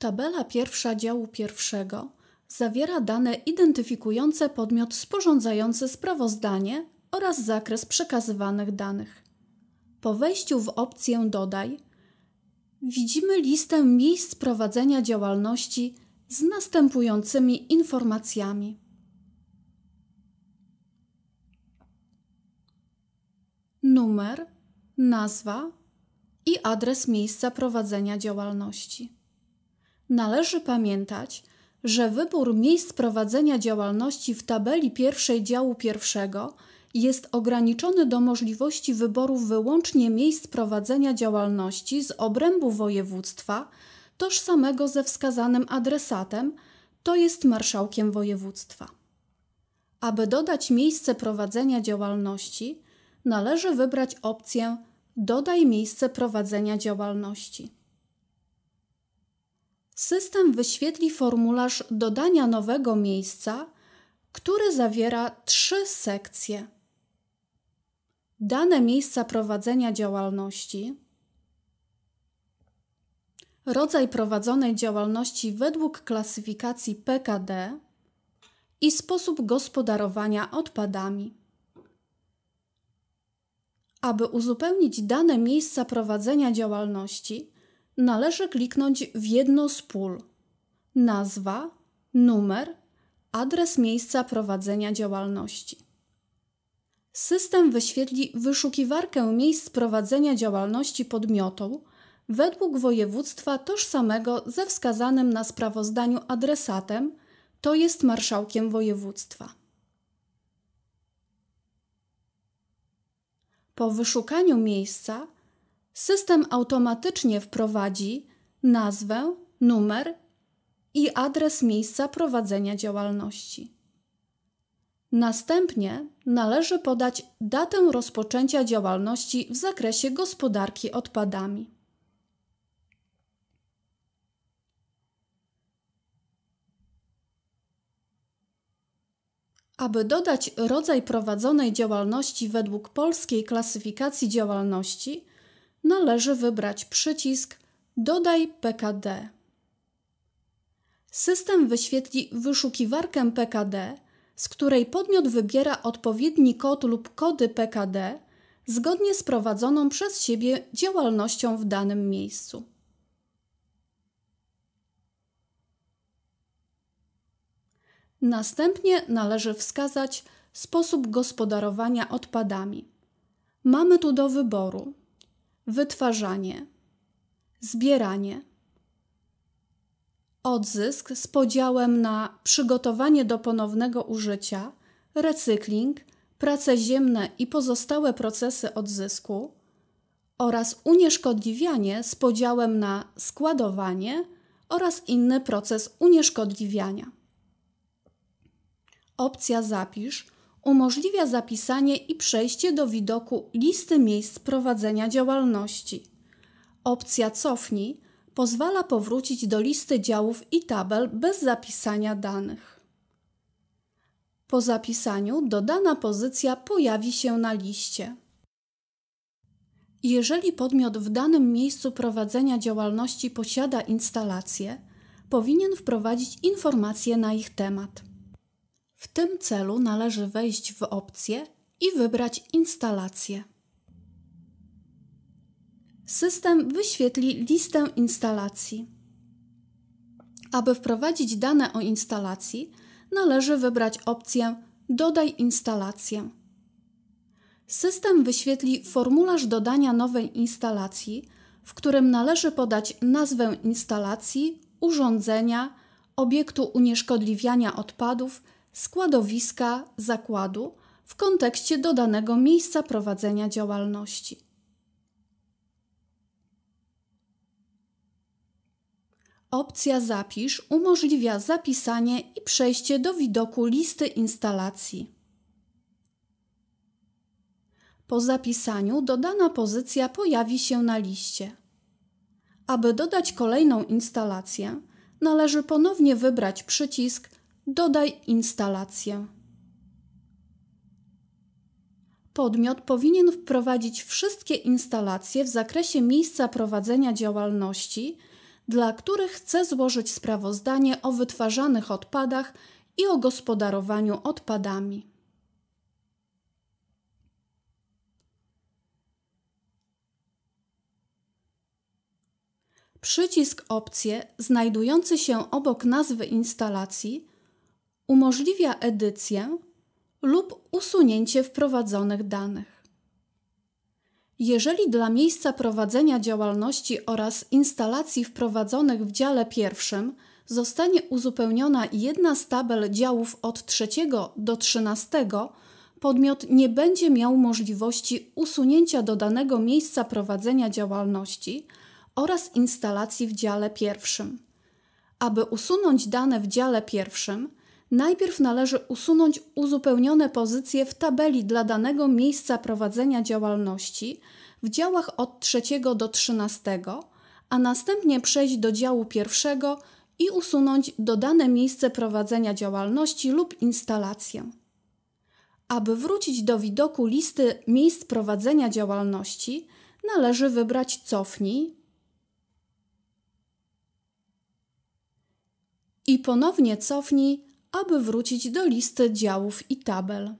Tabela pierwsza działu pierwszego zawiera dane identyfikujące podmiot sporządzający sprawozdanie oraz zakres przekazywanych danych. Po wejściu w opcję Dodaj widzimy listę miejsc prowadzenia działalności z następującymi informacjami. Numer, nazwa i adres miejsca prowadzenia działalności. Należy pamiętać, że wybór miejsc prowadzenia działalności w tabeli pierwszej działu pierwszego jest ograniczony do możliwości wyboru wyłącznie miejsc prowadzenia działalności z obrębu województwa tożsamego ze wskazanym adresatem, to jest marszałkiem województwa. Aby dodać miejsce prowadzenia działalności, należy wybrać opcję Dodaj miejsce prowadzenia działalności. System wyświetli formularz dodania nowego miejsca, który zawiera trzy sekcje: dane miejsca prowadzenia działalności, rodzaj prowadzonej działalności według klasyfikacji PKD i sposób gospodarowania odpadami. Aby uzupełnić dane miejsca prowadzenia działalności, należy kliknąć w jedno z pól: nazwa, numer, adres miejsca prowadzenia działalności. System wyświetli wyszukiwarkę miejsc prowadzenia działalności podmiotu według województwa tożsamego ze wskazanym na sprawozdaniu adresatem, to jest marszałkiem województwa. Po wyszukaniu miejsca System automatycznie wprowadzi nazwę, numer i adres miejsca prowadzenia działalności. Następnie należy podać datę rozpoczęcia działalności w zakresie gospodarki odpadami. Aby dodać rodzaj prowadzonej działalności według polskiej klasyfikacji działalności, należy wybrać przycisk Dodaj PKD. System wyświetli wyszukiwarkę PKD, z której podmiot wybiera odpowiedni kod lub kody PKD zgodnie z prowadzoną przez siebie działalnością w danym miejscu. Następnie należy wskazać sposób gospodarowania odpadami. Mamy tu do wyboru wytwarzanie, zbieranie. Odzysk z podziałem na przygotowanie do ponownego użycia, recykling, prace ziemne i pozostałe procesy odzysku oraz unieszkodliwianie z podziałem na składowanie oraz inny proces unieszkodliwiania. Opcja zapisz umożliwia zapisanie i przejście do widoku listy miejsc prowadzenia działalności. Opcja Cofnij pozwala powrócić do listy działów i tabel bez zapisania danych. Po zapisaniu dodana pozycja pojawi się na liście. Jeżeli podmiot w danym miejscu prowadzenia działalności posiada instalacje, powinien wprowadzić informacje na ich temat. W tym celu należy wejść w opcję i wybrać instalację. System wyświetli listę instalacji. Aby wprowadzić dane o instalacji, należy wybrać opcję Dodaj instalację. System wyświetli formularz dodania nowej instalacji, w którym należy podać nazwę instalacji, urządzenia, obiektu unieszkodliwiania odpadów, składowiska zakładu w kontekście dodanego miejsca prowadzenia działalności. Opcja Zapisz umożliwia zapisanie i przejście do widoku listy instalacji. Po zapisaniu dodana pozycja pojawi się na liście. Aby dodać kolejną instalację, należy ponownie wybrać przycisk dodaj instalację. Podmiot powinien wprowadzić wszystkie instalacje w zakresie miejsca prowadzenia działalności, dla których chce złożyć sprawozdanie o wytwarzanych odpadach i o gospodarowaniu odpadami. Przycisk Opcje znajdujący się obok nazwy instalacji umożliwia edycję lub usunięcie wprowadzonych danych. Jeżeli dla miejsca prowadzenia działalności oraz instalacji wprowadzonych w dziale pierwszym zostanie uzupełniona jedna z tabel działów od trzeciego do trzynastego, podmiot nie będzie miał możliwości usunięcia do danego miejsca prowadzenia działalności oraz instalacji w dziale pierwszym. Aby usunąć dane w dziale pierwszym, Najpierw należy usunąć uzupełnione pozycje w tabeli dla danego miejsca prowadzenia działalności w działach od 3 do 13, a następnie przejść do działu pierwszego i usunąć dodane miejsce prowadzenia działalności lub instalację. Aby wrócić do widoku listy miejsc prowadzenia działalności, należy wybrać Cofnij i ponownie cofnij aby wrócić do listy działów i tabel.